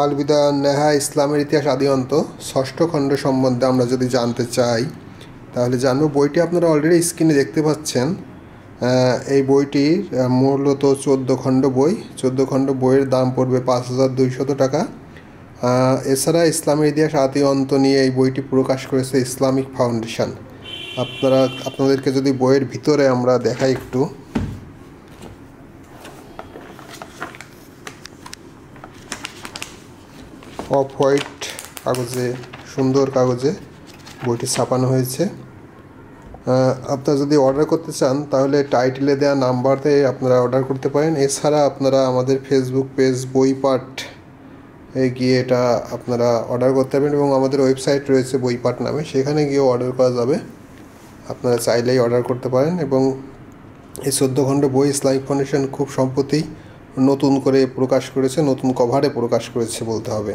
আলবিদা নেহা ইসলামের ইতিহাস আদিয়ন্ত ষষ্ঠ খণ্ড সম্বন্ধে আমরা যদি জানতে চাই তাহলে জানবো বইটি আপনারা অলরেডি স্ক্রিনে দেখতে পাচ্ছেন এই বইটির মূলত চোদ্দ খণ্ড বই চোদ্দ খণ্ড বইয়ের দাম পড়বে পাঁচ হাজার দুইশত টাকা এছাড়া ইসলামের ইতিহাস আদিয়ন্ত নিয়ে এই বইটি প্রকাশ করেছে ইসলামিক ফাউন্ডেশন আপনারা আপনাদেরকে যদি বইয়ের ভিতরে আমরা দেখাই একটু অফ হোয়াইট কাগজে সুন্দর কাগজে বইটি ছাপানো হয়েছে আপনারা যদি অর্ডার করতে চান তাহলে টাইটেলে দেওয়া নাম্বারতে আপনারা অর্ডার করতে পারেন এছাড়া আপনারা আমাদের ফেসবুক পেজ বইপাট এ গিয়ে এটা আপনারা অর্ডার করতে পারবেন এবং আমাদের ওয়েবসাইট রয়েছে বইপাট নামে সেখানে গিয়ে অর্ডার করা যাবে আপনারা চাইলেই অর্ডার করতে পারেন এবং এই চোদ্দ খণ্ড বই ইসলামিক ফাউন্ডেশন খুব সম্প্রতি নতুন করে প্রকাশ করেছে নতুন কভারে প্রকাশ করেছে বলতে হবে